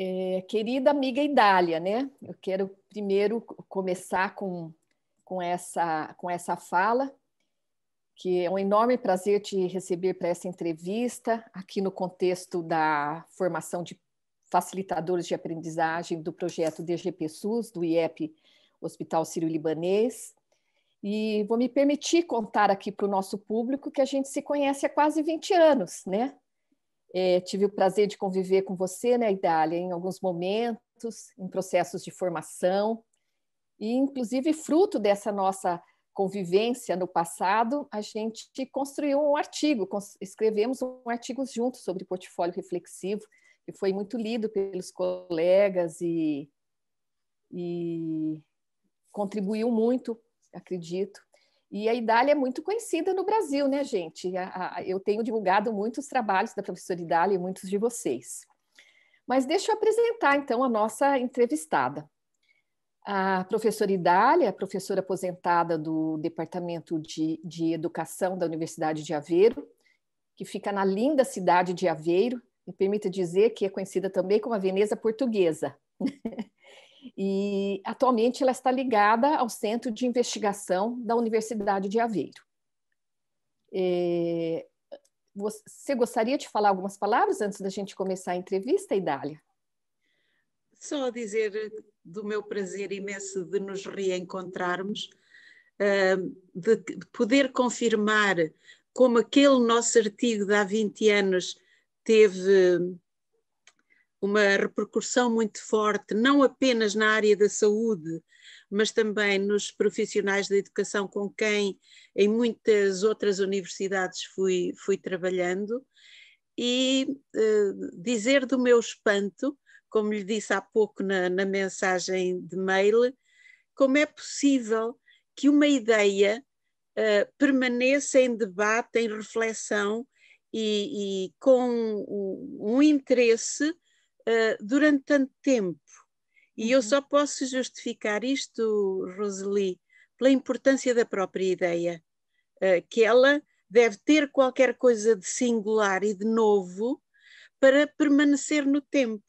É, querida amiga Idália, né? Eu quero primeiro começar com, com, essa, com essa fala, que é um enorme prazer te receber para essa entrevista, aqui no contexto da formação de facilitadores de aprendizagem do projeto DGP SUS, do IEP Hospital Sírio-Libanês. E vou me permitir contar aqui para o nosso público que a gente se conhece há quase 20 anos, né? É, tive o prazer de conviver com você na né, Idália em alguns momentos, em processos de formação, e inclusive fruto dessa nossa convivência no passado, a gente construiu um artigo, escrevemos um artigo juntos sobre portfólio reflexivo, que foi muito lido pelos colegas e, e contribuiu muito, acredito, e a Idália é muito conhecida no Brasil, né, gente? Eu tenho divulgado muitos trabalhos da professora Idália e muitos de vocês. Mas deixa eu apresentar, então, a nossa entrevistada. A professora Idália, é professora aposentada do Departamento de, de Educação da Universidade de Aveiro, que fica na linda cidade de Aveiro, me permita dizer que é conhecida também como a Veneza Portuguesa. E atualmente ela está ligada ao Centro de Investigação da Universidade de Aveiro. É, você gostaria de falar algumas palavras antes da gente começar a entrevista, Idália? Só dizer do meu prazer imenso de nos reencontrarmos, eh, de poder confirmar como aquele nosso artigo de há 20 anos teve uma repercussão muito forte, não apenas na área da saúde, mas também nos profissionais da educação com quem em muitas outras universidades fui, fui trabalhando. E uh, dizer do meu espanto, como lhe disse há pouco na, na mensagem de mail, como é possível que uma ideia uh, permaneça em debate, em reflexão e, e com um, um interesse eh, durante tanto tempo. E uhum. eu só posso justificar isto, Roseli, pela importância da própria ideia, uh, que ela deve ter qualquer coisa de singular e de novo para permanecer no tempo,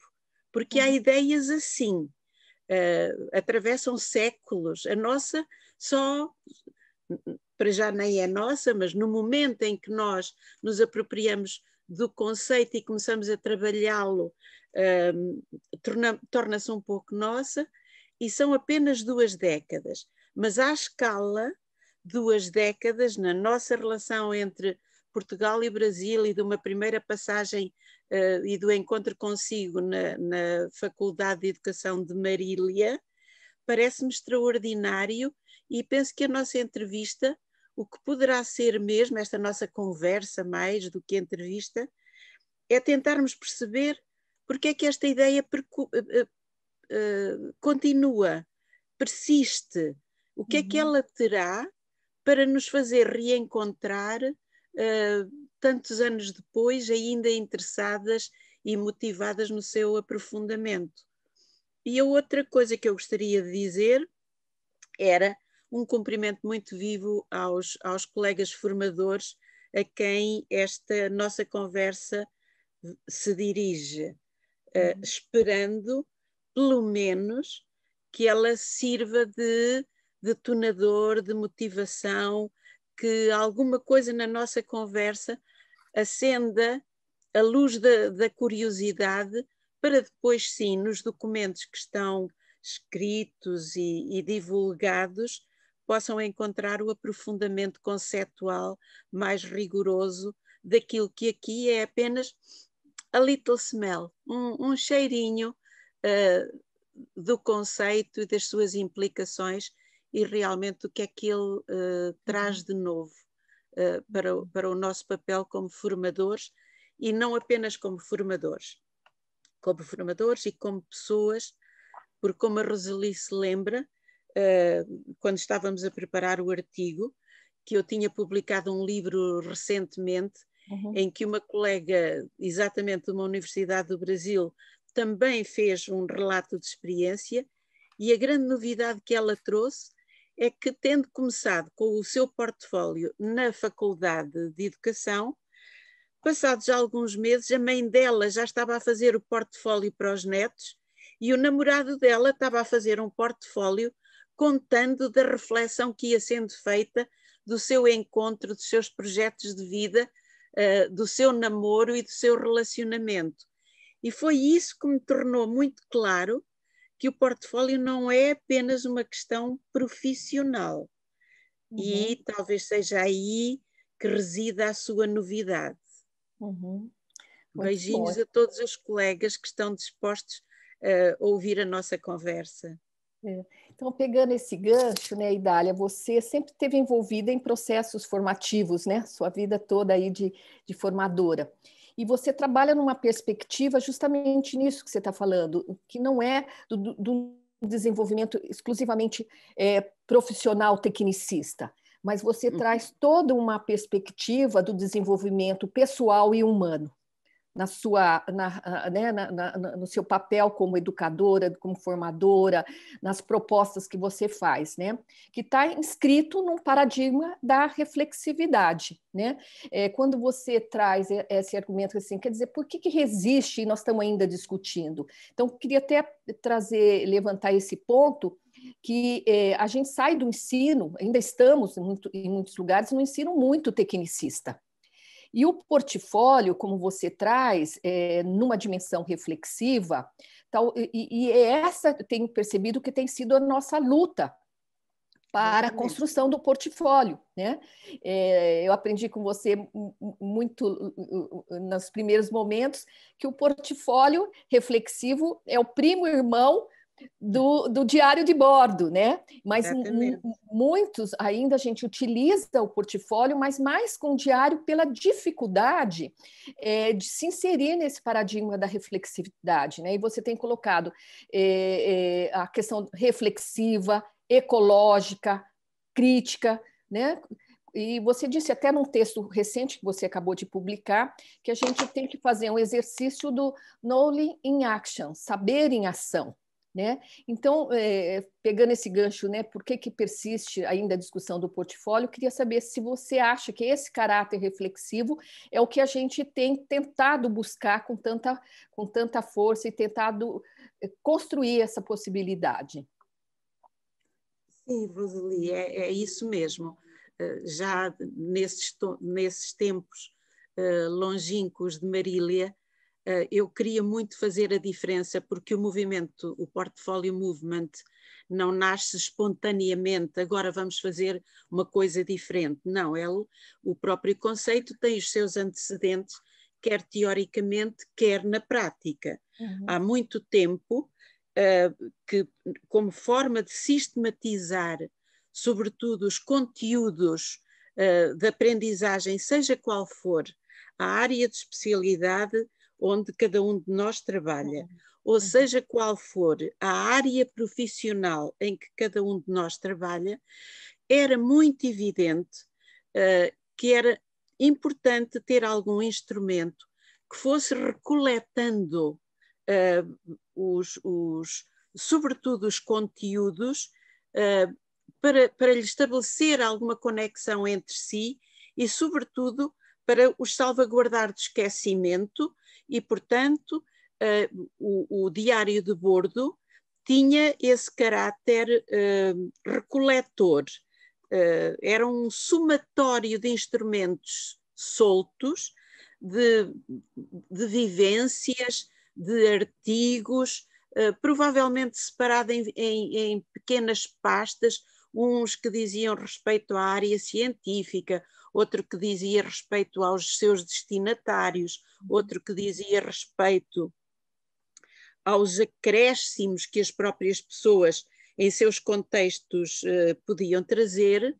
porque uhum. há ideias assim, uh, atravessam séculos. A nossa só para já nem é nossa, mas no momento em que nós nos apropriamos do conceito e começamos a trabalhá-lo, um, torna-se um pouco nossa, e são apenas duas décadas, mas à escala, duas décadas na nossa relação entre Portugal e Brasil e de uma primeira passagem uh, e do encontro consigo na, na Faculdade de Educação de Marília, parece-me extraordinário e penso que a nossa entrevista o que poderá ser mesmo esta nossa conversa, mais do que entrevista, é tentarmos perceber porque é que esta ideia eh, eh, eh, continua, persiste, o que é que uhum. ela terá para nos fazer reencontrar uh, tantos anos depois, ainda interessadas e motivadas no seu aprofundamento. E a outra coisa que eu gostaria de dizer era um cumprimento muito vivo aos, aos colegas formadores a quem esta nossa conversa se dirige, uh, esperando, pelo menos, que ela sirva de detonador, de motivação, que alguma coisa na nossa conversa acenda a luz da, da curiosidade para depois, sim, nos documentos que estão escritos e, e divulgados, possam encontrar o aprofundamento conceptual mais rigoroso daquilo que aqui é apenas a little smell, um, um cheirinho uh, do conceito e das suas implicações e realmente o que é que ele uh, traz uhum. de novo uh, para, o, uhum. para o nosso papel como formadores e não apenas como formadores, como formadores e como pessoas, porque como a Roseli se lembra, uh, quando estávamos a preparar o artigo, que eu tinha publicado um livro recentemente, uhum. em que uma colega, exatamente de uma universidade do Brasil, também fez um relato de experiência, e a grande novidade que ela trouxe é que, tendo começado com o seu portfólio na Faculdade de Educação, passados alguns meses, a mãe dela já estava a fazer o portfólio para os netos e o namorado dela estava a fazer um portfólio contando da reflexão que ia sendo feita, do seu encontro, dos seus projetos de vida, uh, do seu namoro e do seu relacionamento. E foi isso que me tornou muito claro que o portfólio não é apenas uma questão profissional. Uhum. E talvez seja aí que resida a sua novidade. Uhum. Beijinhos bom. a todos os colegas que estão dispostos eh, a ouvir a nossa conversa. É. Então, pegando esse gancho, né, Idália, você sempre esteve envolvida em processos formativos, né? Sua vida toda aí de, de formadora. E você trabalha numa perspectiva justamente nisso que você está falando, que não é do, do desenvolvimento exclusivamente é, profissional tecnicista, mas você hum. traz toda uma perspectiva do desenvolvimento pessoal e humano na sua, na, né, na, na, no seu papel como educadora, como formadora, nas propostas que você faz, né? Que está inscrito num paradigma da reflexividade, né? É, quando você traz esse argumento assim, quer dizer, por que, que resiste e nós estamos ainda discutindo? Então, queria até trazer, levantar esse ponto, que é, a gente sai do ensino, ainda estamos em, muito, em muitos lugares no ensino muito tecnicista, e o portfólio, como você traz, é, numa dimensão reflexiva, tal, e, e é essa tenho percebido que tem sido a nossa luta para a construção do portfólio, né? É, eu aprendi com você muito nos primeiros momentos que o portfólio reflexivo é o primo irmão do, do diário de bordo, né? Mas é, muitos ainda a gente utiliza o portfólio, mas mais com o diário pela dificuldade é, de se inserir nesse paradigma da reflexividade, né? E você tem colocado é, é, a questão reflexiva, ecológica, crítica, né? E você disse até num texto recente que você acabou de publicar que a gente tem que fazer um exercício do knowing in action, saber em ação. Né? Então, é, pegando esse gancho, né, por que, que persiste ainda a discussão do portfólio, queria saber se você acha que esse caráter reflexivo é o que a gente tem tentado buscar com tanta, com tanta força e tentado é, construir essa possibilidade. Sim, Roseli, é, é isso mesmo. Eh, já nesses, nesses tempos eh, longínquos de Marília, eh, eu queria muito fazer a diferença porque o movimento, o portfólio movement, não nasce espontaneamente, agora vamos fazer uma coisa diferente. Não, ele é o próprio conceito tem os seus antecedentes, quer teoricamente, quer na prática. Uhum. Há muito tempo uh, que, como forma de sistematizar, sobretudo, os conteúdos uh, de aprendizagem, seja qual for, a área de especialidade onde cada um de nós trabalha, uhum. ou uhum. seja qual for a área profissional em que cada um de nós trabalha, era muito evidente uh, que era importante ter algum instrumento que fosse recoletando uh, os, os, sobretudo os conteúdos, uh, para, para lhe estabelecer alguma conexão entre si e, sobretudo, para os salvaguardar de esquecimento e, portanto, uh, o, o, diário de bordo tinha esse caráter uh, recoletor, uh, era um somatório de instrumentos soltos, de, de vivências, de artigos, provavelmente separado em, em, em pequenas pastas, uns que diziam respeito à área científica, outro que dizia respeito aos seus destinatários, uhum. outro que dizia respeito aos acréscimos que as próprias pessoas em seus contextos eh, podiam trazer,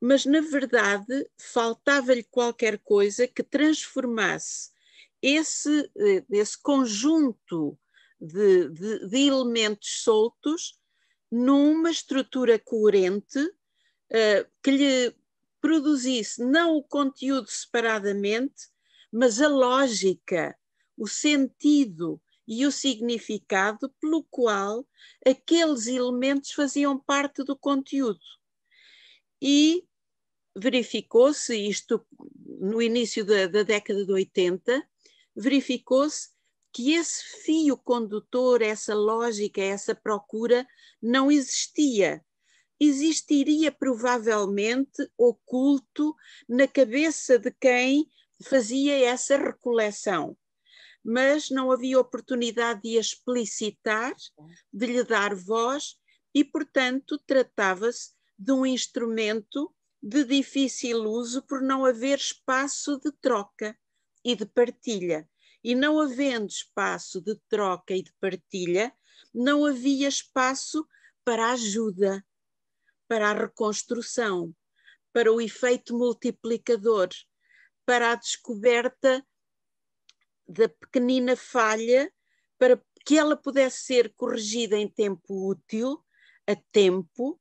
mas na verdade faltava-lhe qualquer coisa que transformasse esse, eh, esse conjunto de, de, de elementos soltos numa estrutura coerente uh, que lhe produzisse não o conteúdo separadamente, mas a lógica, o sentido e o significado pelo qual aqueles elementos faziam parte do conteúdo. E verificou-se isto no início da, da década de 80, verificou-se que esse fio condutor, essa lógica, essa procura não existia existiria provavelmente oculto na cabeça de quem fazia essa recoleção, mas não havia oportunidade de a explicitar, de lhe dar voz e, portanto, tratava-se de um instrumento de difícil uso por não haver espaço de troca e de partilha. E não havendo espaço de troca e de partilha, não havia espaço para ajuda, para a reconstrução, para o efeito multiplicador, para a descoberta da pequenina falha, para que ela pudesse ser corrigida em tempo útil, a tempo,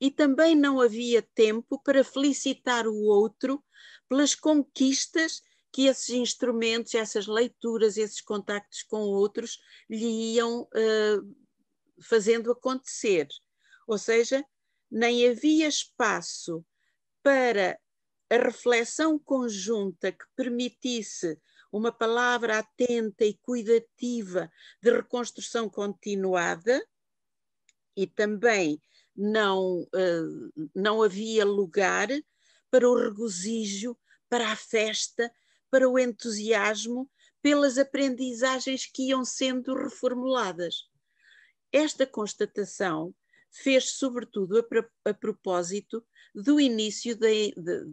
e também não havia tempo para felicitar o outro pelas conquistas que esses instrumentos, essas leituras, esses contactos com outros lhe iam uh, fazendo acontecer. Ou seja, nem havia espaço para a reflexão conjunta que permitisse uma palavra atenta e cuidativa de reconstrução continuada e também não, eh, não havia lugar para o regozijo, para a festa, para o entusiasmo pelas aprendizagens que iam sendo reformuladas. Esta constatação fez sobretudo a, a propósito do início de, de,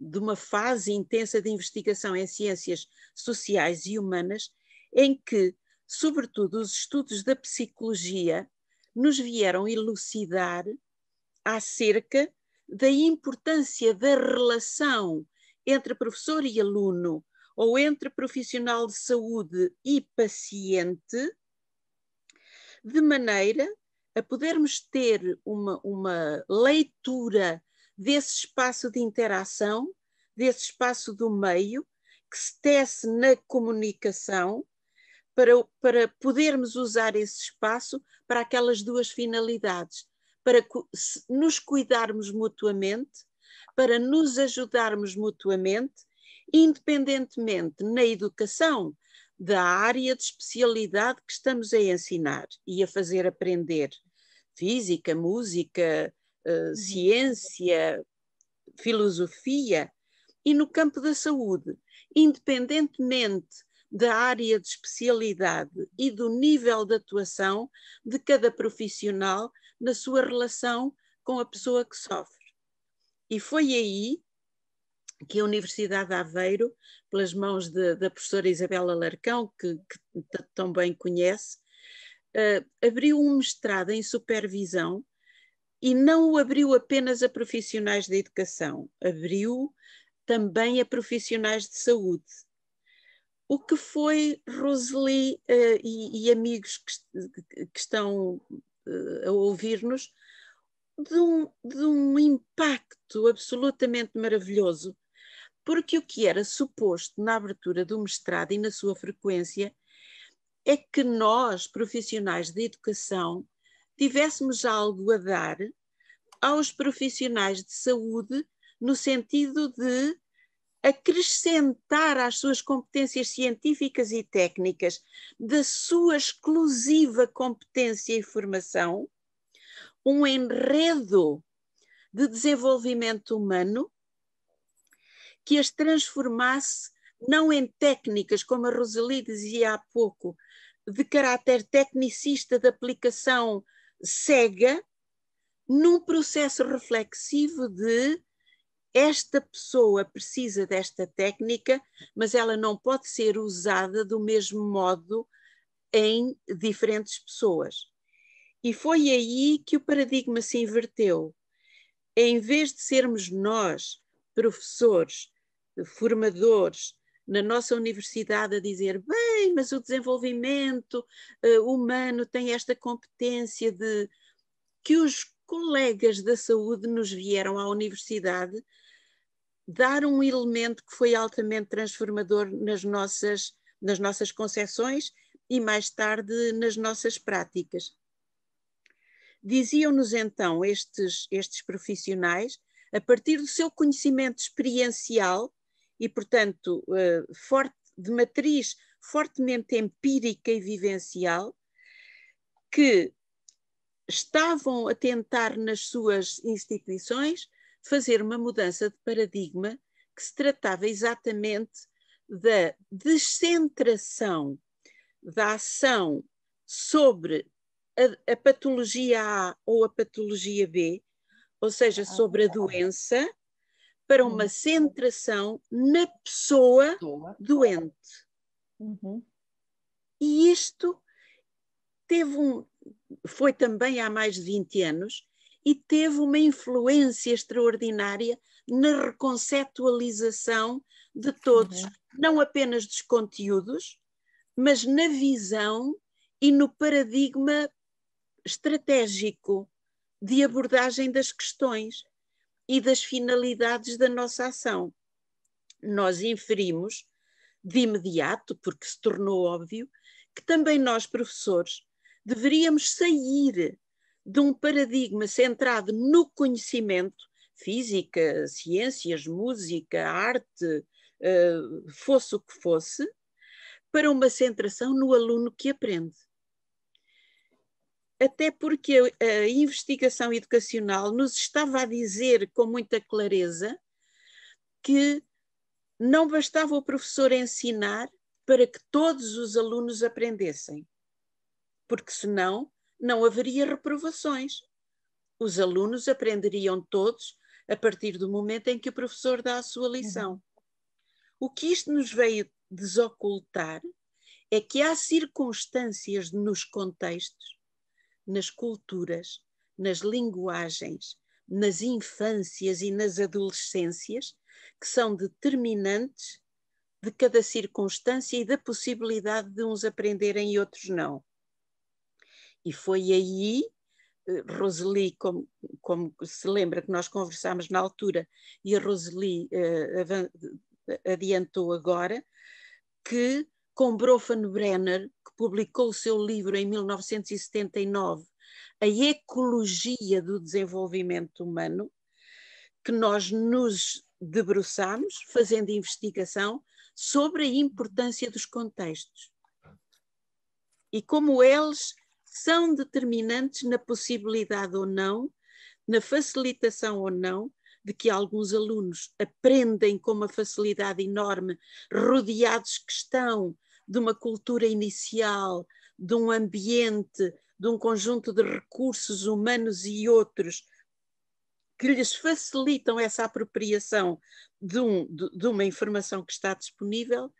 de uma fase intensa de investigação em ciências sociais e humanas, em que, sobretudo, os estudos da psicologia nos vieram elucidar acerca da importância da relação entre professor e aluno, ou entre profissional de saúde e paciente, de maneira a podermos ter uma, uma leitura desse espaço de interação, desse espaço do meio, que se tece na comunicação, para, para podermos usar esse espaço para aquelas duas finalidades, para nos cuidarmos mutuamente, para nos ajudarmos mutuamente, independentemente na educação, da área de especialidade que estamos a ensinar e a fazer aprender. Física, música, uh, ciência, filosofia. E no campo da saúde, independentemente da área de especialidade e do nível de atuação de cada profissional na sua relação com a pessoa que sofre. E foi aí que a Universidade de Aveiro, pelas mãos de, da professora Isabela Larcão, que, que tão bem conhece, uh, abriu um mestrado em supervisão e não o abriu apenas a profissionais da educação, abriu também a profissionais de saúde. O que foi Roseli uh, e, e, amigos que, que estão uh, a ouvir-nos, de um, de um impacto absolutamente maravilhoso, porque o que era suposto na abertura do mestrado e na sua frequência é que nós, profissionais de educação, tivéssemos algo a dar aos profissionais de saúde no sentido de acrescentar às suas competências científicas e técnicas, da sua exclusiva competência e formação, um enredo de desenvolvimento humano que as transformasse não em técnicas, como a Roseli dizia há pouco, de caráter tecnicista de aplicação cega, num processo reflexivo de esta pessoa precisa desta técnica, mas ela não pode ser usada do mesmo modo em diferentes pessoas. E foi aí que o paradigma se inverteu. Em vez de sermos nós, professores, formadores na nossa universidade a dizer: bem, mas o desenvolvimento uh, humano tem esta competência de que os colegas da saúde nos vieram à universidade dar um elemento que foi altamente transformador nas nossas, nas nossas concepções e mais tarde nas nossas práticas. Diziam-nos então estes, estes profissionais, a partir do seu conhecimento experiencial, e, portanto, uh, forte, de matriz fortemente empírica e vivencial, que estavam a tentar nas suas instituições fazer uma mudança de paradigma que se tratava exatamente da descentração da ação sobre a, a patologia A ou a patologia B, ou seja, sobre a doença, para uhum. uma centração na pessoa doente. Uhum. E isto teve um, foi também há mais de 20 anos e teve uma influência extraordinária na reconceptualização de todos, uhum. não apenas dos conteúdos, mas na visão e no paradigma estratégico de abordagem das questões e das finalidades da nossa ação. Nós inferimos, de imediato, porque se tornou óbvio, que também nós, professores, deveríamos sair de um paradigma centrado no conhecimento, física, ciências, música, arte, eh, fosse o que fosse, para uma centração no aluno que aprende até porque a, investigação educacional nos estava a dizer com muita clareza que não bastava o professor ensinar para que todos os alunos aprendessem, porque senão não haveria reprovações. Os alunos aprenderiam todos a partir do momento em que o professor dá a sua lição. O que isto nos veio desocultar é que há circunstâncias nos contextos nas culturas, nas linguagens, nas infâncias e nas adolescências, que são determinantes de cada circunstância e da possibilidade de uns aprenderem e outros não. E foi aí, eh, Roseli, como, como se lembra que nós conversámos na altura, e a Roseli uh, adiantou agora, que com Brenner, que publicou o seu livro em 1979, A Ecologia do Desenvolvimento Humano, que nós nos debruçamos, fazendo investigação sobre a importância dos contextos e como eles são determinantes na possibilidade ou não, na facilitação ou não, de que alguns alunos aprendem com uma facilidade enorme, rodeados que estão de uma cultura inicial, de um ambiente, de um conjunto de recursos humanos e outros que lhes facilitam essa apropriação de, um, de, de uma informação que está disponível,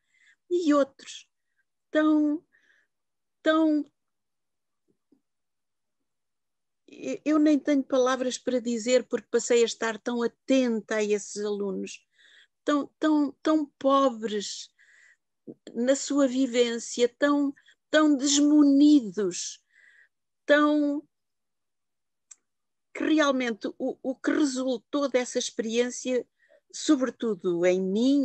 e outros tão, tão eu nem tenho palavras para dizer porque passei a estar tão atenta a esses alunos, tão, tão, tão pobres na sua vivência, tão, tão desmunidos, tão. que realmente o, o que resultou dessa experiência, sobretudo em mim,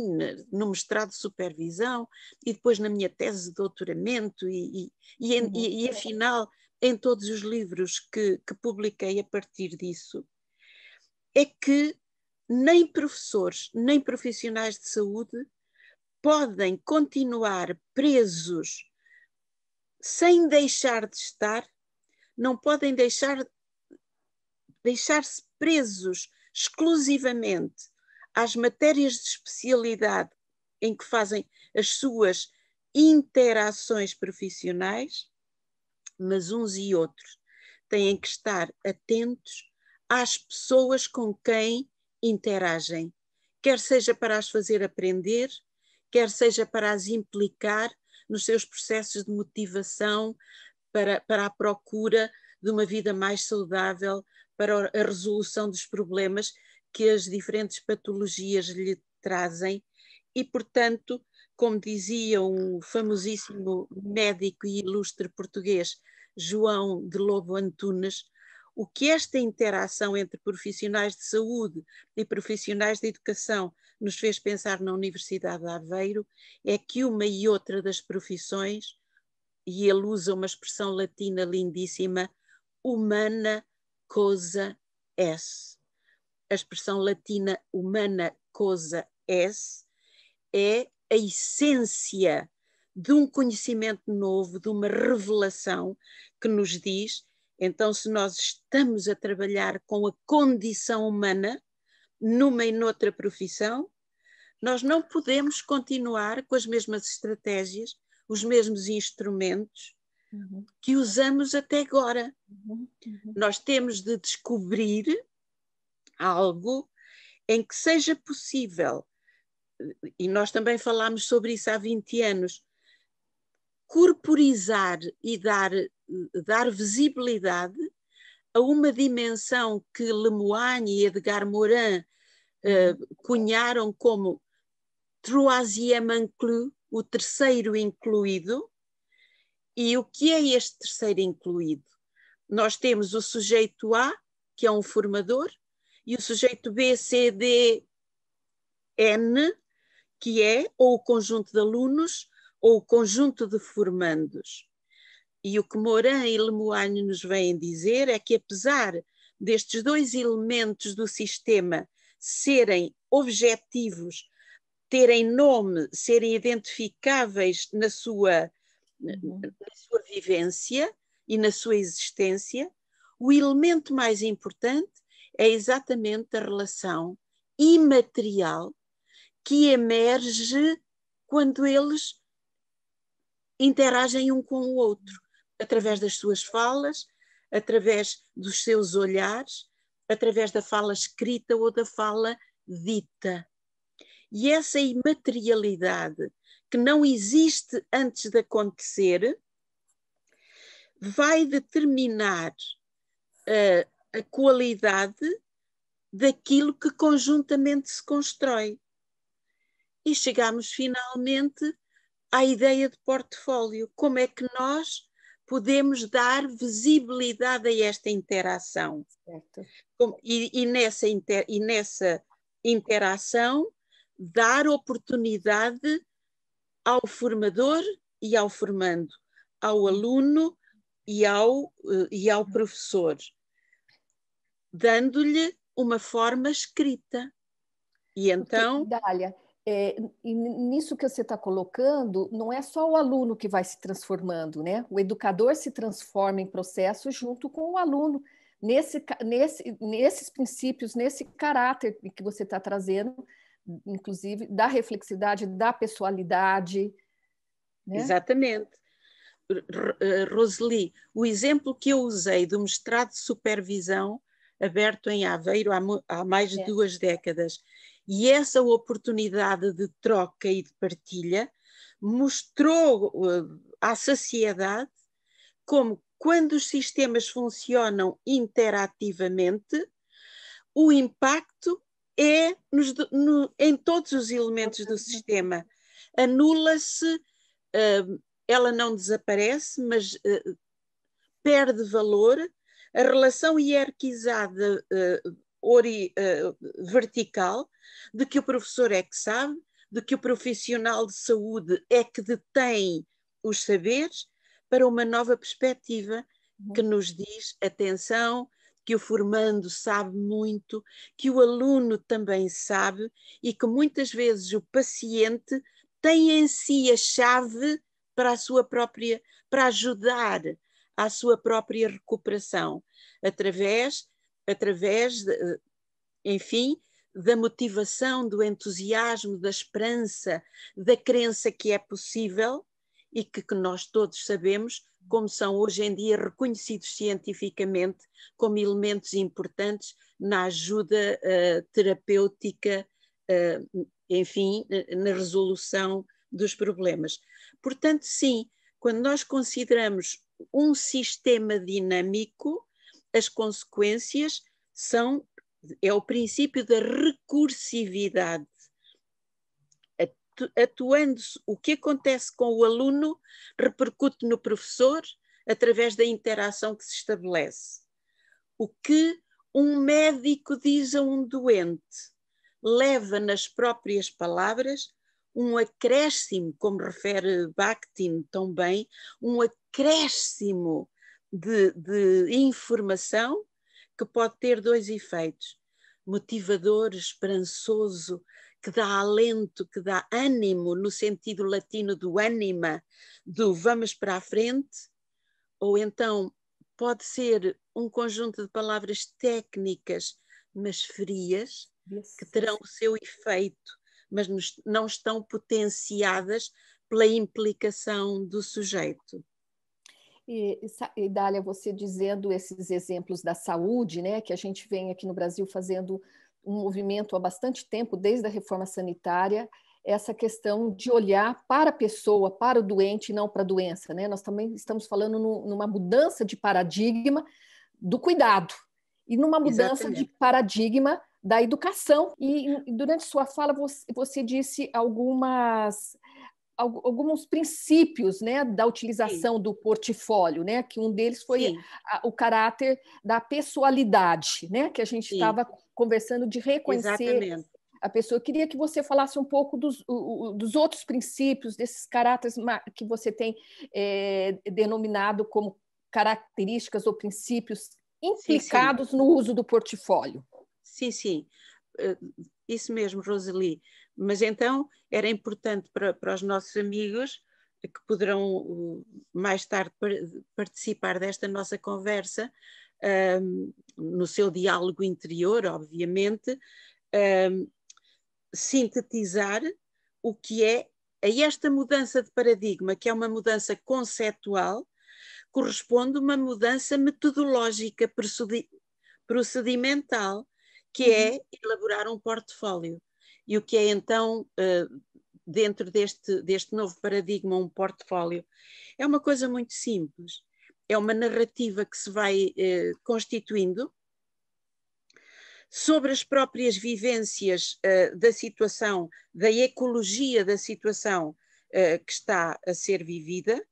no mestrado de supervisão e depois na minha tese de doutoramento, e, e, e, e e, e uhum. afinal em todos os livros que, que publiquei a partir disso, é que nem professores, nem profissionais de saúde podem continuar presos sem deixar de estar, não podem deixar deixar-se presos exclusivamente às matérias de especialidade em que fazem as suas interações profissionais mas uns e outros têm que estar atentos às pessoas com quem interagem, quer seja para as fazer aprender, quer seja para as implicar nos seus processos de motivação para, para a procura de uma vida mais saudável, para a resolução dos problemas que as diferentes patologias lhe trazem. E, portanto, como dizia um famosíssimo médico e ilustre português, João de Lobo Antunes, o que esta interação entre profissionais de saúde e profissionais de educação nos fez pensar na Universidade de Aveiro é que uma e outra das profissões, e ele usa uma expressão latina lindíssima, humana cosa es. A expressão latina humana cosa es é a essência de um conhecimento novo, de uma revelação que nos diz. Então, se nós estamos a trabalhar com a condição humana, numa e noutra profissão, nós não podemos continuar com as mesmas estratégias, os mesmos instrumentos uhum. que usamos até agora. Uhum. Uhum. Nós temos de descobrir algo em que seja possível, e nós também falámos sobre isso há 20 anos, corporizar e dar, eh, dar visibilidade a uma dimensão que Lemoine e Edgar Morin uh, cunharam como troisième inclus, o terceiro incluído. E o que é este terceiro incluído? Nós temos o sujeito A, que é um formador, e o sujeito B, C, D, N, que é ou o conjunto de alunos ou o conjunto de formandos. E o que Moran e Lemoine nos vêm dizer é que, apesar destes dois elementos do sistema serem objetivos, terem nome, serem identificáveis na sua, uhum. na sua vivência e na sua existência, o elemento mais importante é exatamente a relação imaterial que emerge quando eles interagem um com o outro, através das suas falas, através dos seus olhares, através da fala escrita ou da fala dita. E essa imaterialidade que não existe antes de acontecer vai determinar uh, a qualidade daquilo que conjuntamente se constrói. E chegamos finalmente à ideia de portfólio. Como é que nós podemos dar visibilidade a esta interação? Como, e, e, nessa inter, e nessa interação, dar oportunidade ao formador e ao formando, ao aluno e ao, eh, e ao professor, dando-lhe uma forma escrita. E então. Dália, é, e nisso que você está colocando, não é só o aluno que vai se transformando, né? O educador se transforma em processo junto com o aluno, nesse, nesse, nesses princípios, nesse caráter que você está trazendo, inclusive da reflexidade, da pessoalidade. Né? Exatamente. Eh, Roseli, o exemplo que eu usei do mestrado de supervisão aberto em Aveiro há, há mais de é. duas décadas e essa oportunidade de troca e de partilha mostrou eh, à sociedade como, quando os sistemas funcionam interativamente, o impacto é nos, no, em todos os elementos do sistema. Anula-se, uh, ela não desaparece, mas uh, perde valor. A relação hierarquizada uh, ori, uh, vertical, de que o professor é que sabe, de que o profissional de saúde é que detém os saberes, para uma nova perspectiva uhum. que nos diz: atenção, que o formando sabe muito, que o aluno também sabe e que muitas vezes o paciente tem em si a chave para a sua própria, para ajudar à sua própria recuperação, através através, de, enfim, da motivação, do entusiasmo, da esperança, da crença que é possível e que, que, nós todos sabemos como são hoje em dia reconhecidos cientificamente como elementos importantes na ajuda uh, terapêutica, uh, enfim, na resolução dos problemas. Portanto, sim, quando nós consideramos um sistema dinâmico, as consequências são é o princípio da recursividade. Atuando o que acontece com o aluno repercute no professor através da interação que se estabelece. O que um médico diz a um doente leva nas próprias palavras um acréscimo, como refere Bakhtin tão bem, um acréscimo de, de informação que pode ter dois efeitos: motivador, esperançoso, que dá alento, que dá ânimo, no sentido latino do ânima do vamos para a frente, ou então pode ser um conjunto de palavras técnicas, mas frias, yes. que terão o seu efeito, mas não estão potenciadas pela implicação do sujeito. E, e, Dália, você dizendo esses exemplos da saúde, né, que a gente vem aqui no Brasil fazendo um movimento há bastante tempo, desde a reforma sanitária, essa questão de olhar para a pessoa, para o doente, não para a doença. Né? Nós também estamos falando no, numa mudança de paradigma do cuidado e numa mudança Exatamente. de paradigma da educação. E, e durante sua fala, você, você disse algumas alguns princípios né, da utilização Sim. do portfólio, né, que um deles foi a, o caráter da pessoalidade, né, que a gente estava conversando de reconhecer Exatamente. a pessoa. Eu queria que você falasse um pouco dos, dos outros princípios, desses caráteres que você tem é, denominado como características ou princípios implicados sim, sim. no uso do portfólio. Sim, sim. Eh, isso mesmo, Roseli. Mas então era importante para, para os nossos amigos que poderão eh, mais tarde participar desta nossa conversa, um, ehm, no seu diálogo interior, obviamente, um, ehm, sintetizar o que é a esta mudança de paradigma, que é uma mudança conceptual, corresponde uma mudança metodológica procedimental, que é uhum. elaborar um portfólio e o que é então, eh, dentro deste, deste novo paradigma, um portfólio. É uma coisa muito simples, é uma narrativa que se vai eh, constituindo sobre as próprias vivências eh, da situação, da ecologia da situação que está a ser vivida.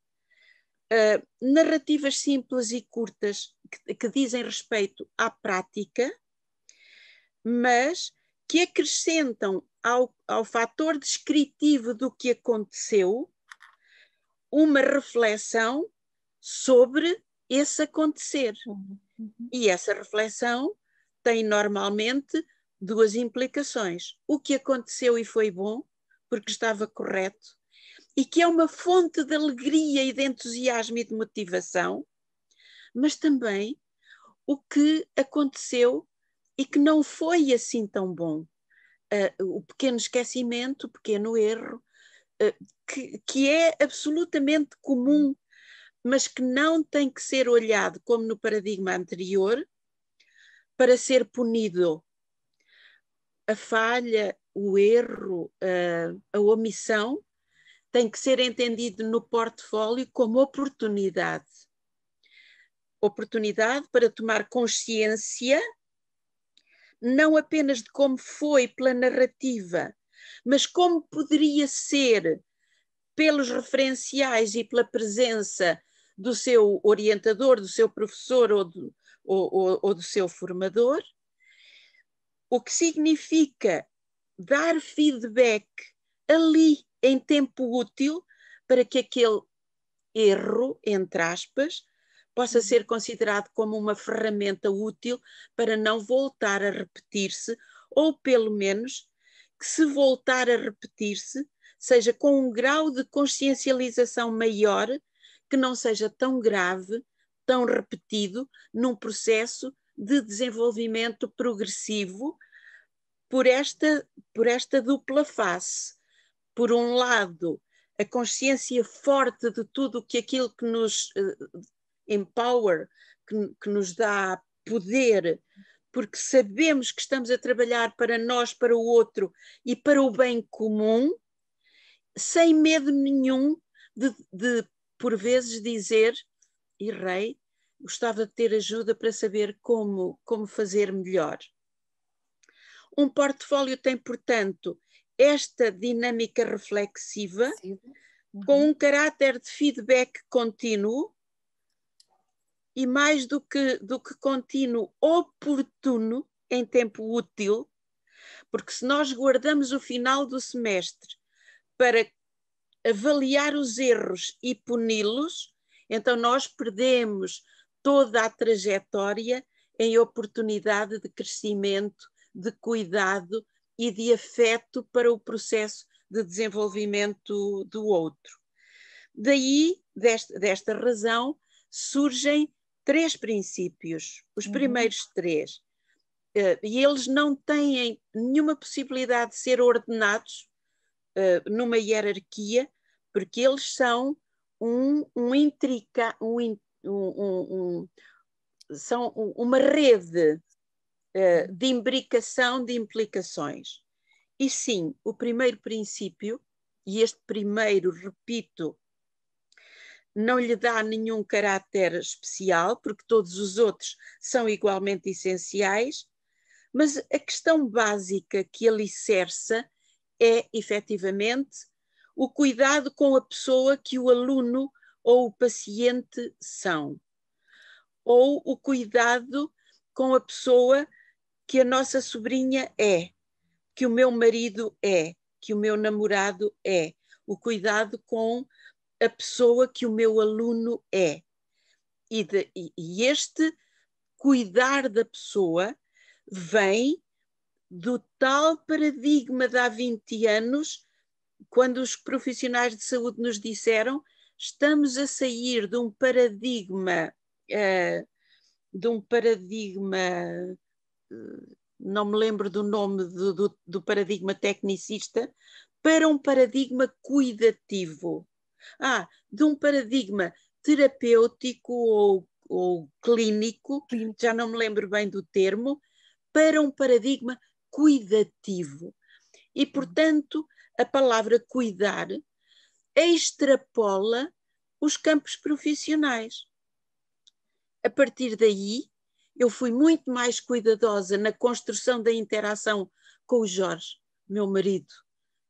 Uh, narrativas simples e curtas que, que, dizem respeito à prática, mas que acrescentam ao, ao fator descritivo do que aconteceu uma reflexão sobre esse acontecer. Uhum. E essa reflexão tem normalmente duas implicações: o que aconteceu e foi bom, porque estava correto, e que é uma fonte de alegria e de entusiasmo e de motivação, mas também o que aconteceu e que não foi assim tão bom. Uh, o pequeno esquecimento, o pequeno erro, uh, que, que é absolutamente comum, mas que não tem que ser olhado como no paradigma anterior para ser punido. A falha, o erro, uh, a omissão tem que ser entendido no portfólio como oportunidade. Oportunidade para tomar consciência não apenas de como foi pela narrativa, mas como poderia ser pelos referenciais e pela presença do seu orientador, do seu professor ou do, ou, ou, ou do seu formador, o que significa dar feedback ali em tempo útil para que aquele erro, entre aspas, possa ser considerado como uma ferramenta útil para não voltar a repetir-se, ou pelo menos que, se voltar a repetir-se, seja com um grau de consciencialização maior, que não seja tão grave, tão repetido, num processo de desenvolvimento progressivo por esta, por esta dupla face. Por um lado, a consciência forte de tudo que aquilo que nos eh, empower, que, que nos dá poder, porque sabemos que estamos a trabalhar para nós, para o outro e para o bem comum, sem medo nenhum de, de por vezes, dizer: e rei, gostava de ter ajuda para saber como, como fazer melhor. Um portfólio tem, portanto, esta dinâmica reflexiva, uhum. com um caráter de feedback contínuo, e mais do que, do que contínuo, oportuno em tempo útil, porque se nós guardamos o final do semestre para avaliar os erros e puni-los, então nós perdemos toda a trajetória em oportunidade de crescimento, de cuidado e de afeto para o processo de desenvolvimento do outro. Daí, desta, desta razão, surgem três princípios, os uhum. primeiros três, uh, e eles não têm nenhuma possibilidade de ser ordenados uh, numa hierarquia, porque eles são um, um intrica, um, um, um são uma rede uh, de imbricação de implicações. E sim, o primeiro princípio, e este primeiro, repito, não lhe dá nenhum caráter especial, porque todos os outros são igualmente essenciais, mas a questão básica que alicerça é, efetivamente, o cuidado com a pessoa que o aluno ou o paciente são, ou o cuidado com a pessoa que a nossa sobrinha é, que o meu marido é, que o meu namorado é, o cuidado com a pessoa que o meu aluno é. E, de, e este cuidar da pessoa vem do tal paradigma de há 20 anos, quando os profissionais de saúde nos disseram estamos a sair de um paradigma uh, de um paradigma uh, não me lembro do nome do, do, do, paradigma tecnicista para um paradigma cuidativo ah, de um paradigma terapêutico ou, ou clínico, clínico, já não me lembro bem do termo, para um paradigma cuidativo. E, uhum. portanto, a palavra cuidar extrapola os campos profissionais. A partir daí, eu fui muito mais cuidadosa na construção da interação com o Jorge, meu marido.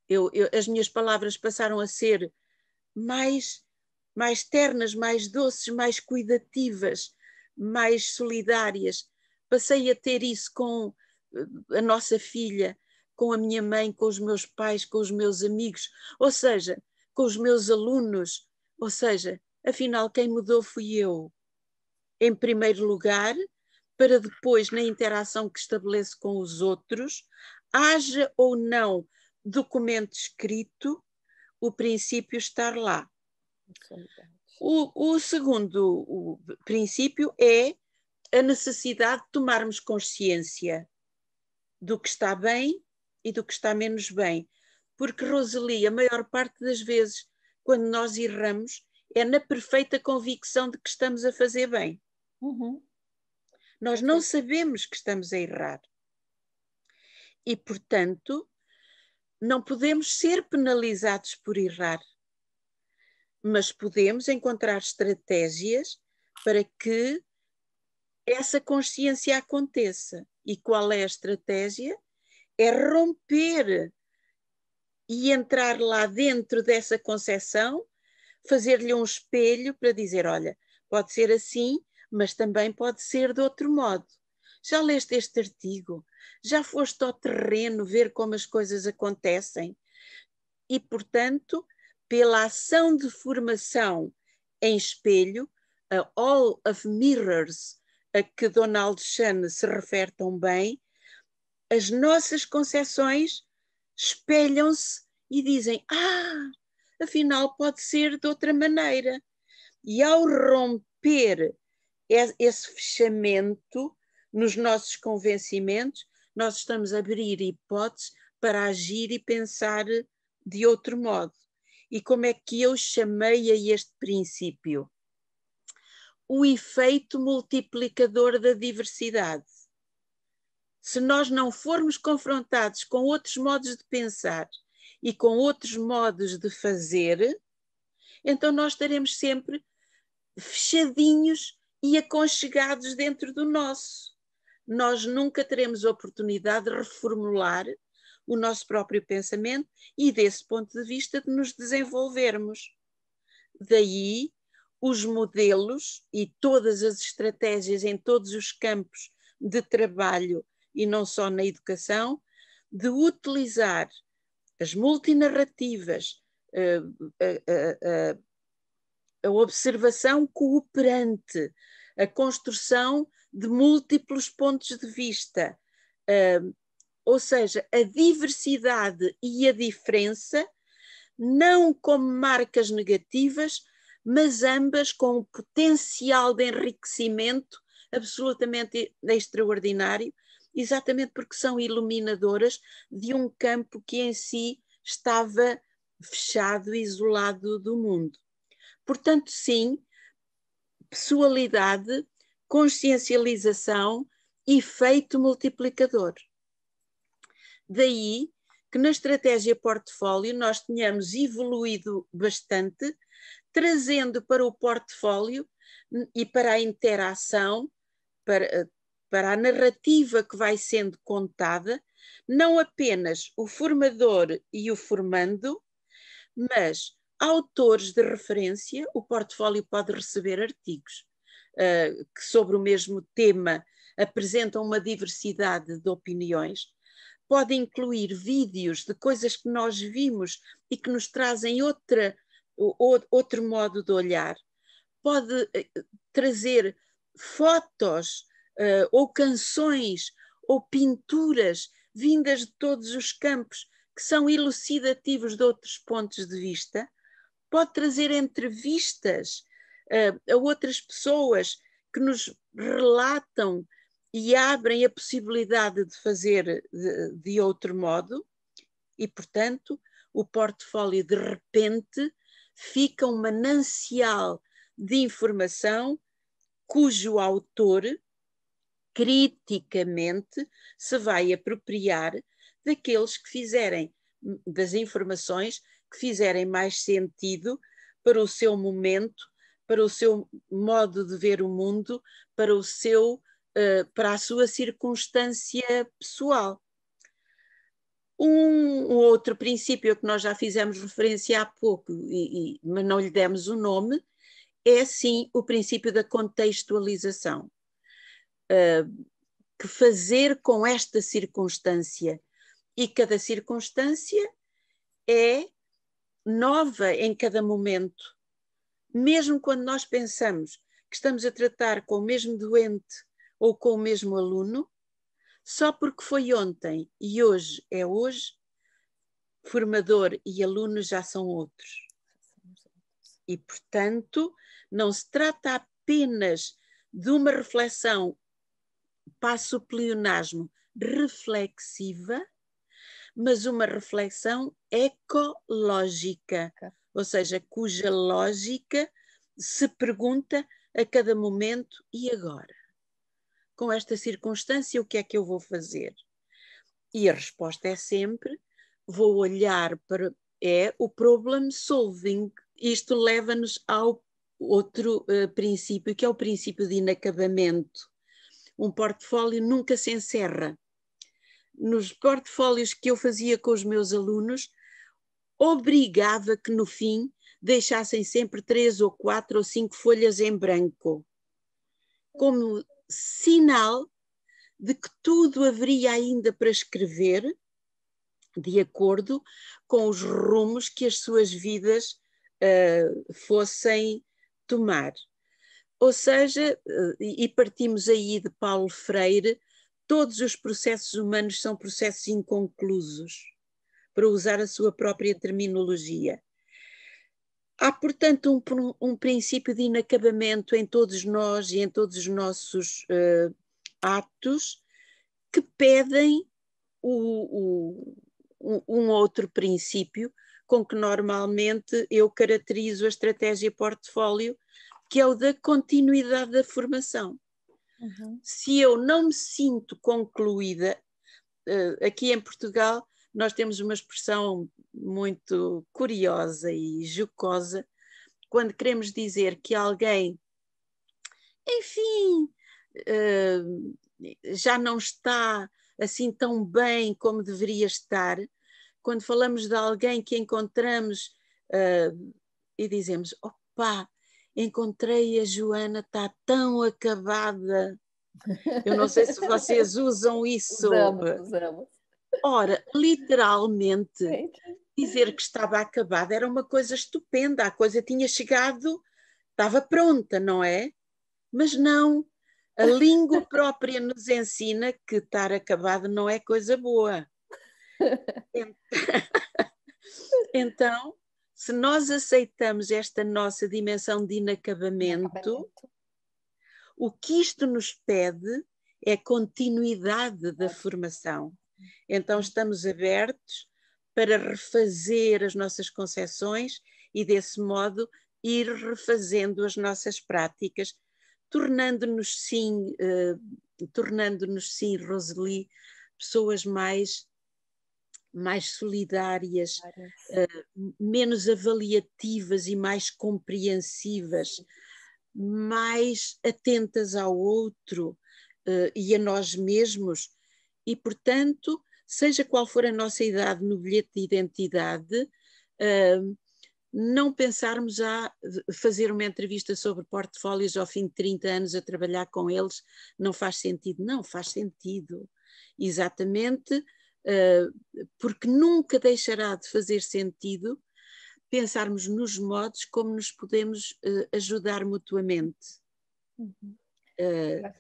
Eu, eu, as minhas palavras passaram a ser mais, mais ternas, mais doces, mais cuidativas, mais solidárias. Passei a ter isso com eh, a nossa filha, com a minha mãe, com os meus pais, com os meus amigos, ou seja, com os meus alunos. Ou seja, afinal, quem mudou fui eu. Em primeiro lugar, para depois, na interação que estabeleço com os outros, haja ou não documento escrito, o princípio estar lá. É o, o segundo o princípio é a necessidade de tomarmos consciência do que está bem e do que está menos bem. Porque, Rosalie, a maior parte das vezes, quando nós erramos, é na perfeita convicção de que estamos a fazer bem. Uhum. Nós não sabemos que estamos a errar. E, portanto, não podemos ser penalizados por errar, mas podemos encontrar estratégias para que essa consciência aconteça. E qual é a estratégia? É romper e entrar lá dentro dessa concepção, fazer-lhe um espelho para dizer: olha, pode ser assim, mas também pode ser de outro modo. Já leste este artigo? Já foste ao terreno ver como as coisas acontecem? E, portanto, pela ação de formação em espelho, a All of Mirrors, a que Donald Chan se refere tão bem, as nossas concepções espelham-se e dizem: Ah, afinal pode ser de outra maneira. E ao romper esse fechamento, nos nossos convencimentos, nós estamos a abrir hipóteses para agir e pensar de outro modo. E como é que eu chamei a este princípio? O efeito multiplicador da diversidade. Se nós não formos confrontados com outros modos de pensar e com outros modos de fazer, então nós estaremos sempre fechadinhos e aconchegados dentro do nosso nós nunca teremos oportunidade de reformular o nosso próprio pensamento e, desse ponto de vista, de nos desenvolvermos. Daí, os modelos e todas as estratégias em todos os campos de trabalho e não só na educação, de utilizar as multinarrativas, a, a, a, a observação cooperante, a construção de múltiplos pontos de vista. Uh, ou seja, a diversidade e a diferença, não como marcas negativas, mas ambas com um potencial de enriquecimento absolutamente extraordinário, exatamente porque são iluminadoras de um campo que em si estava fechado, isolado do mundo. Portanto, sim, pessoalidade consciencialização, efeito multiplicador. Daí que na estratégia portfólio nós tenhamos evoluído bastante, trazendo para o portfólio e para a interação, para, para a narrativa que vai sendo contada, não apenas o formador e o formando, mas autores de referência, o portfólio pode receber artigos uh, que sobre o mesmo tema apresentam uma diversidade de opiniões. Pode incluir vídeos de coisas que nós vimos e que nos trazem outra, ou, outro modo de olhar. Pode eh, trazer fotos uh, ou canções ou pinturas vindas de todos os campos que são elucidativos de outros pontos de vista. Pode trazer entrevistas a outras pessoas que nos relatam e abrem a possibilidade de fazer de, de outro modo, e, portanto, o portfólio de repente fica um manancial de informação cujo autor criticamente se vai apropriar daqueles que fizerem das informações que fizerem mais sentido para o seu momento para o seu modo de ver o mundo, para o seu eh, para a sua circunstância pessoal. Um, um, outro princípio que nós já fizemos referência há pouco, e, e, mas não lhe demos o nome, é sim o princípio da contextualização. Uh, que fazer com esta circunstância? E cada circunstância é nova em cada momento mesmo quando nós pensamos que estamos a tratar com o mesmo doente ou com o mesmo aluno, só porque foi ontem e hoje é hoje, formador e aluno já são outros. E, portanto, não se trata apenas de uma reflexão passo o pleonasmo reflexiva, mas uma reflexão ecológica, ou seja, cuja lógica se pergunta a cada momento e agora? Com esta circunstância, o que é que eu vou fazer? E a resposta é sempre: vou olhar para. É o problem solving. Isto leva-nos ao outro uh, princípio, que é o princípio de inacabamento. Um portfólio nunca se encerra. Nos portfólios que eu fazia com os meus alunos, obrigava que no fim deixassem sempre três ou quatro ou cinco folhas em branco, como sinal de que tudo haveria ainda para escrever, de acordo com os rumos que as suas vidas uh, fossem tomar. Ou seja, uh, e partimos aí de Paulo Freire, todos os processos humanos são processos inconclusos para usar a sua própria terminologia. Há, portanto, um, um princípio de inacabamento em todos nós e em todos os nossos uh, atos que pedem o, o, um outro princípio com que normalmente eu caracterizo a estratégia portfólio, que é o da continuidade da formação. Uhum. Se eu não me sinto concluída, uh, aqui em Portugal, nós temos uma expressão muito curiosa e jocosa quando queremos dizer que alguém, enfim, eh, já não está assim tão bem como deveria estar, quando falamos de alguém que encontramos eh, e dizemos: opa, encontrei a Joana, está tão acabada. Eu não sei se vocês usam isso. Usamos, usamos. Ora, literalmente, dizer que estava acabada era uma coisa estupenda, a coisa tinha chegado, estava pronta, não é? Mas não, a língua própria nos ensina que estar acabado não é coisa boa. Então, se nós aceitamos esta nossa dimensão de inacabamento, inacabamento, o que isto nos pede é continuidade da formação. Então estamos abertos para refazer as nossas concepções e desse modo ir refazendo as nossas práticas, tornando-nos sim, eh, tornando-nos sim, Roseli, pessoas mais mais solidárias, uh, menos avaliativas e mais compreensivas, mais atentas ao outro uh, e a nós mesmos, e, portanto, seja qual for a nossa idade no bilhete de identidade, hum, não pensarmos a fazer uma entrevista sobre portfólios ao fim de 30 anos a trabalhar com eles não faz sentido. Não, faz sentido. Exatamente, hum, porque nunca deixará de fazer sentido pensarmos nos modos como nos podemos hum, ajudar mutuamente. Uhum. Uh,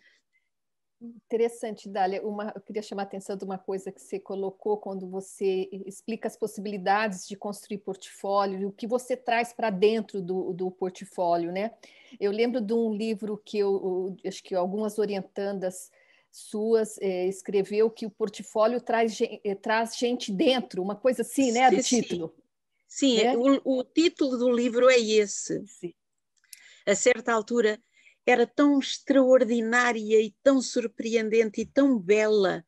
Interessante, Dália. Uma, eu queria chamar a atenção de uma coisa que você colocou quando você explica as possibilidades de construir portfólio, o que você traz para dentro do, do portfólio, né? Eu lembro de um livro que eu, acho que algumas orientandas suas eh, escreveu que o portfólio traz, eh, traz gente dentro, uma coisa assim, né? Do título. Sim, sim. Né? O, o, título do livro é esse. Sim. A certa altura era tão extraordinária e tão surpreendente e tão bela,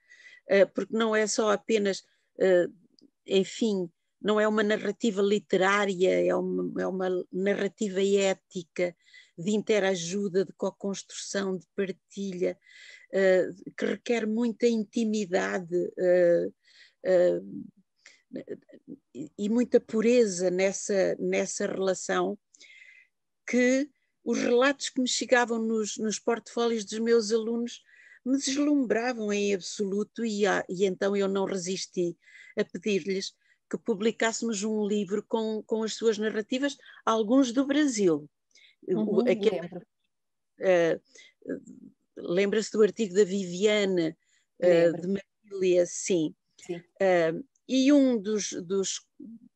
eh, porque não é só apenas, eh, enfim, não é uma narrativa literária, é uma, é uma narrativa ética, de interajuda, de co-construção, de partilha, eh, que requer muita intimidade. e muita pureza nessa, nessa relação que os relatos que me chegavam nos, nos portfólios dos meus alunos me deslumbravam em absoluto e, ah, e então eu não resisti a pedir-lhes que publicássemos um livro com, com as suas narrativas, alguns do Brasil. Uhum, uh, Lembra-se do artigo da Viviana, uh, de Marília, sim. sim. Uh, e um dos, dos,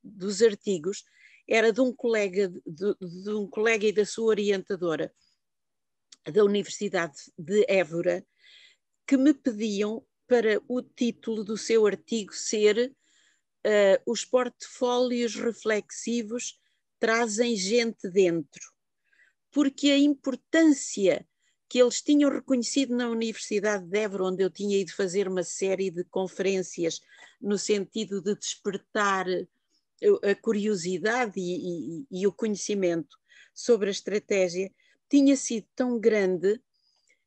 dos artigos era de um colega, de, de um colega e da sua orientadora da Universidade de Évora, que me pediam para o título do seu artigo ser uh, Os portfólios reflexivos trazem gente dentro, porque a importância que eles tinham reconhecido na Universidade de Évora, onde eu tinha ido fazer uma série de conferências no sentido de despertar a curiosidade e, e, e o conhecimento sobre a estratégia tinha sido tão grande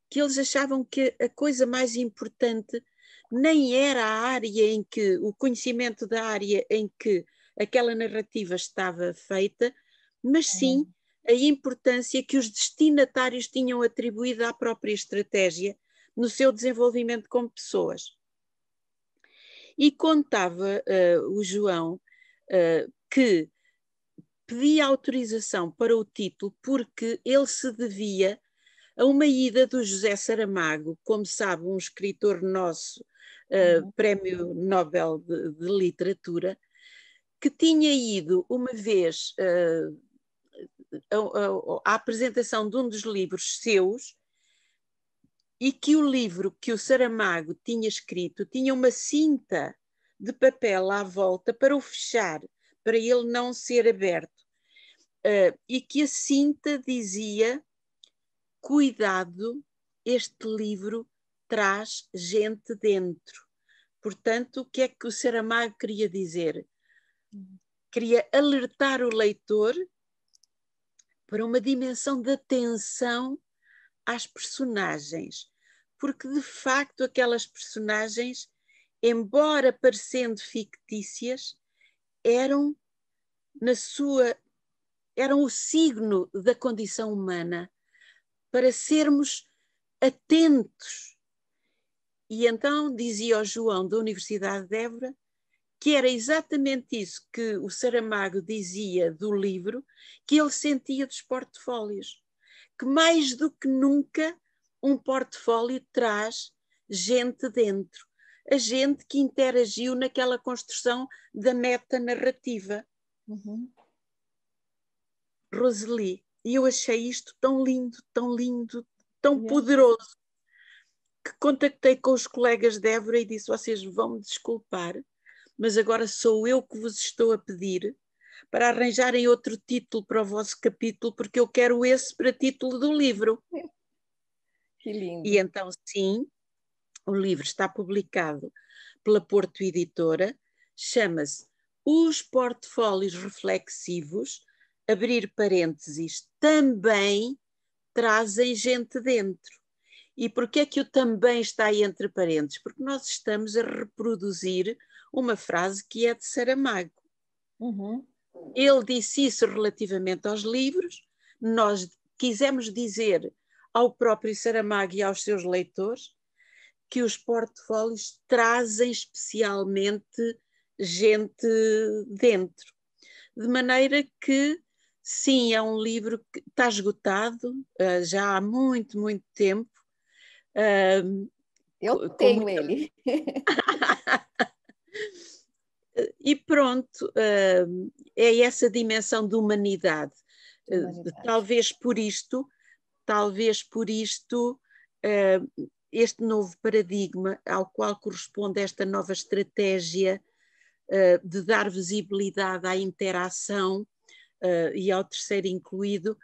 que eles achavam que a coisa mais importante nem era a área em que, o conhecimento da área em que aquela narrativa estava feita, mas sim uhum. a importância que os destinatários tinham atribuído à própria estratégia no seu desenvolvimento como pessoas. E contava uh, o João eh, que pedia autorização para o título porque ele se devia a uma ida do José Saramago, como sabe, um escritor nosso, uh, uhum. prémio Nobel de, de, Literatura, que tinha ido uma vez uh, eh, à apresentação de um dos livros seus e que o livro que o Saramago tinha escrito tinha uma cinta de papel à volta para o fechar, para ele não ser aberto. Uh, e que a cinta dizia: cuidado, este livro traz gente dentro. Portanto, o que é que o Saramago queria dizer? Queria alertar o leitor para uma dimensão de atenção às personagens, porque de facto aquelas personagens embora parecendo fictícias, eram na sua eram o signo da condição humana para sermos atentos. E então dizia o João da Universidade de Évora que era exatamente isso que o Saramago dizia do livro, que ele sentia dos portfólios, que mais do que nunca um portfólio traz gente dentro a gente que interagiu naquela construção da meta narrativa. Uhum. Roseli, e eu achei isto tão lindo, tão lindo, tão poderoso, que contactei com os colegas de Évora e disse: vocês vão me desculpar, mas agora sou eu que vos estou a pedir para arranjarem outro título para o vosso capítulo, porque eu quero esse para título do livro. Que lindo. E então, sim, o livro está publicado pela Porto Editora, chama-se Os Portfólios Reflexivos, abrir parênteses, também trazem gente dentro. E por que é que o também está aí entre parênteses? Porque nós estamos a reproduzir uma frase que é de Saramago. Uhum. Ele disse isso relativamente aos livros, nós quisemos dizer ao próprio Saramago e aos seus leitores que os portfólios trazem especialmente gente dentro. De maneira que, sim, é um livro que está esgotado uh, já há muito, muito tempo. Uh, Eu tenho muita... ele. e pronto, uh, é essa dimensão de humanidade. Eh, humanidade. Talvez por isto, talvez por isto ehm, este novo paradigma ao qual corresponde esta nova estratégia uh, de dar visibilidade à interação uh, e ao terceiro incluído,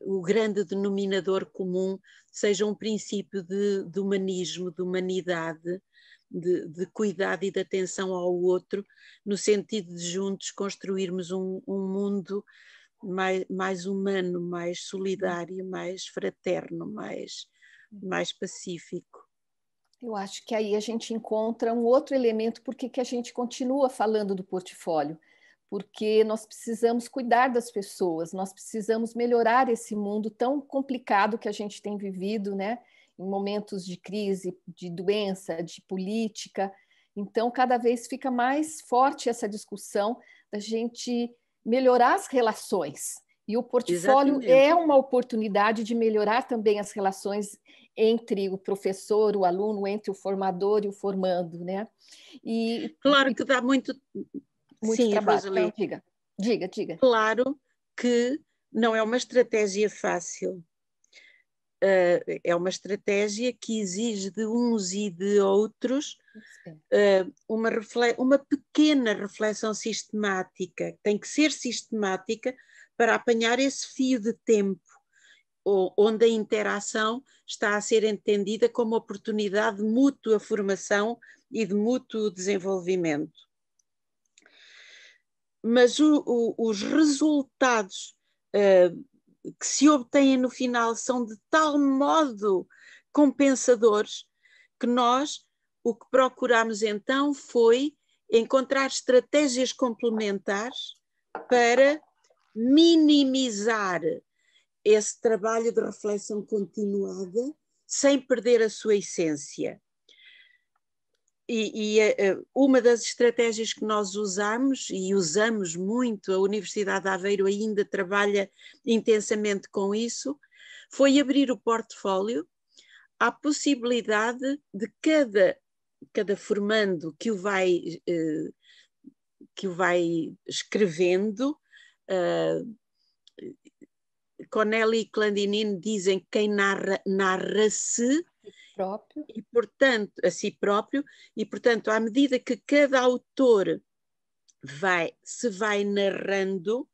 uh, o grande denominador comum seja um princípio de, de humanismo, de humanidade, de, de, cuidado e de atenção ao outro, no sentido de juntos construirmos um, um mundo mais, mais humano, mais solidário, mais fraterno, mais mais pacífico. Eu acho que aí a gente encontra um outro elemento porque que a gente continua falando do portfólio, porque nós precisamos cuidar das pessoas, nós precisamos melhorar esse mundo tão complicado que a gente tem vivido, né? Em momentos de crise, de doença, de política. Então, cada vez fica mais forte essa discussão da gente melhorar as relações, e o portfólio Exatamente. é uma oportunidade de melhorar também as relações entre o professor, o aluno, entre o formador e o formando, né? E claro que dá muito, muito Sim, trabalho. Então, diga, diga, diga. Claro que não é uma estratégia fácil. Uh, é uma estratégia que exige de uns e de outros uh, uma, uma pequena reflexão sistemática. Tem que ser sistemática para apanhar esse fio de tempo, onde a interação está a ser entendida como oportunidade de mútua formação e de mútuo desenvolvimento. Mas o, o, os resultados uh, que se obtêm no final são de tal modo compensadores que nós o que procuramos então foi encontrar estratégias complementares para minimizar esse trabalho de reflexão continuada sem perder a sua essência. E, e, eh, eh, uma das estratégias que nós usamos e usamos muito, a Universidade de Aveiro ainda trabalha intensamente com isso, foi abrir o portfólio à possibilidade de cada, cada formando que o vai, eh, que o vai escrevendo uh, ah, Connelly e Clandinine dizem que quem narra, narra-se próprio. e portanto a si próprio e portanto à medida que cada autor vai se vai narrando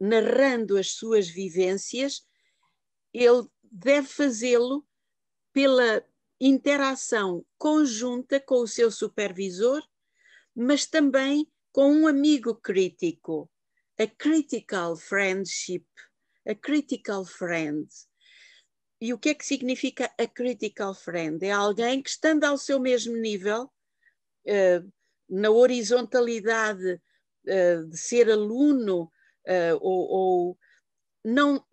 narrando as suas vivências ele deve fazê-lo pela interação conjunta com o seu supervisor mas também com um amigo crítico a critical friendship, a critical friend. E o que é que significa a critical friend? É alguém que, estando ao seu mesmo nível, uh, na horizontalidade uh, de ser aluno, uh, ou, ou não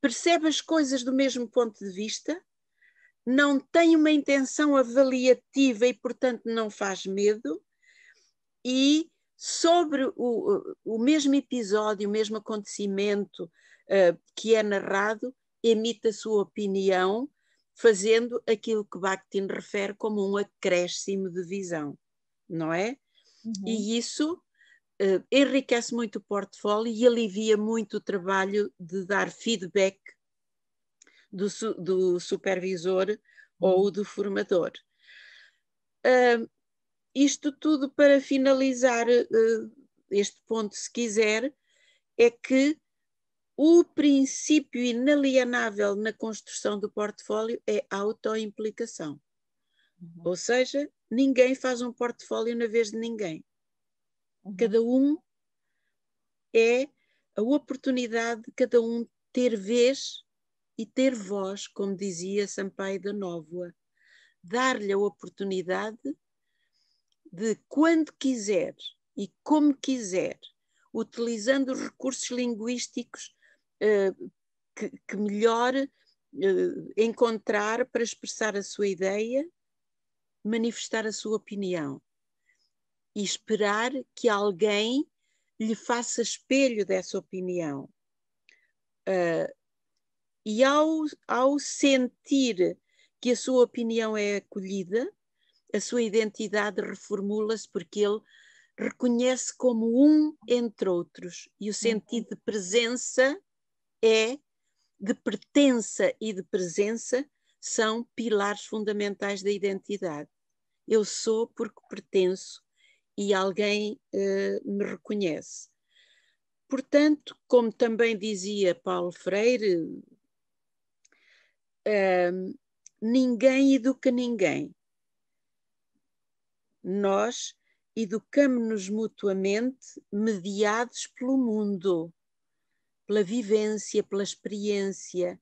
percebe as coisas do mesmo ponto de vista, não tem uma intenção avaliativa e, portanto, não faz medo, e sobre o, o mesmo episódio, o mesmo acontecimento uh, que é narrado, emite a sua opinião, fazendo aquilo que Bakhtin refere como um acréscimo de visão, não é? Uhum. E isso uh, enriquece muito o portfólio e alivia muito o trabalho de dar feedback do, su do supervisor uhum. ou do formador. Uh, isto tudo para finalizar eh, este ponto, se quiser, é que o princípio inalienável na construção do portfólio é a autoimplicação. Uhum. Ou seja, ninguém faz um portfólio na vez de ninguém. Uhum. Cada um é a oportunidade de cada um ter vez e ter voz, como dizia Sampaio da Nóvoa. Dar-lhe a oportunidade de quando quiser e como quiser, utilizando os recursos linguísticos uh, que, que, melhor uh, encontrar para expressar a sua ideia, manifestar a sua opinião e esperar que alguém lhe faça espelho dessa opinião. Uh, e ao, ao sentir que a sua opinião é acolhida, a sua identidade reformula-se porque ele reconhece como um entre outros e o sentido de presença é de pertença e de presença são pilares fundamentais da identidade. Eu sou porque pertenço e alguém uh, me reconhece. Portanto, como também dizia Paulo Freire, uh, ninguém educa ninguém nós educamos-nos mutuamente mediados pelo mundo, pela vivência, pela experiência.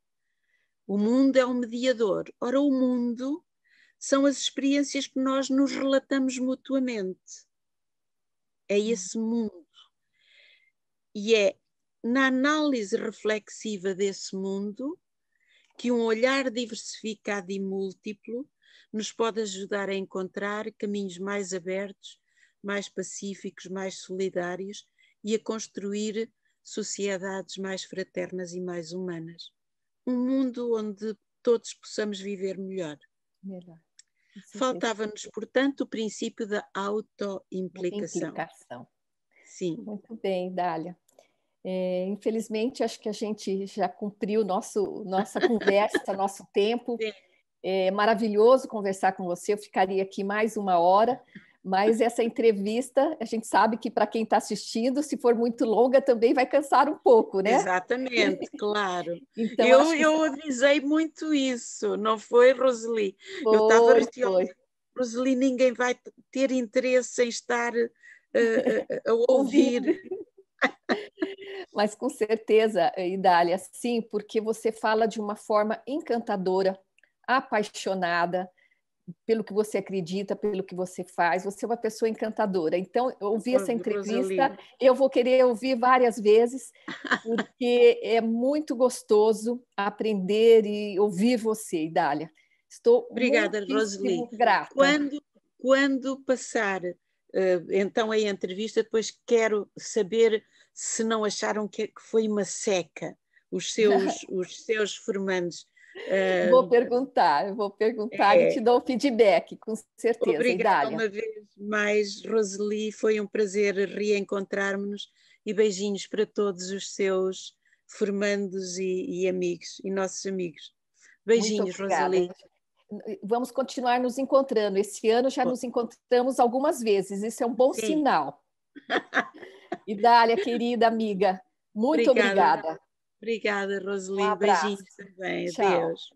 O mundo é o um mediador. Ora, o mundo são as experiências que nós nos relatamos mutuamente. É uhum. esse mundo. E é na análise reflexiva desse mundo que um olhar diversificado e múltiplo nos pode ajudar a encontrar caminhos mais abertos, mais pacíficos, mais solidários e a construir sociedades mais fraternas e mais humanas. Um mundo onde todos possamos viver melhor. melhor. Faltava-nos, portanto, o princípio da autoimplicação. Implicação. Sim. Muito bem, Dália. É, infelizmente, acho que a gente já cumpriu nosso, nossa conversa, nosso tempo. Sim. É maravilhoso conversar com você. Eu ficaria aqui mais uma hora, mas essa entrevista, a gente sabe que para quem está assistindo, se for muito longa, também vai cansar um pouco, né? Exatamente, claro. então, eu, que... eu avisei muito isso, não foi, Roseli? Foi, eu assim, estava Roseli, ninguém vai ter interesse em estar uh, a ouvir. Mas com certeza, Idália, sim, porque você fala de uma forma encantadora, apaixonada pelo que você acredita, pelo que você faz. Você é uma pessoa encantadora. Então, eu ouvi essa entrevista, eu vou querer ouvir várias vezes, porque é muito gostoso aprender e ouvir você, Idália. Estou Obrigada, Roseli. grata. Quando, quando passar eh, então a entrevista, depois quero saber se não acharam que é foi uma seca os seus, os seus formandos é... Vou perguntar, vou perguntar é... e te dou o feedback, com certeza. Obrigada Idália. uma vez mais, Roseli, foi um prazer reencontrarmos-nos e beijinhos para todos os seus formandos e, e amigos, e nossos amigos. Beijinhos, Roseli vamos continuar nos encontrando. Esse ano já nos encontramos algumas vezes, isso é um bom Sim. sinal. Idália, querida amiga, muito obrigada. obrigada. Obrigada, Rosalie. Um Beijinhos também. Tchau. Adeus.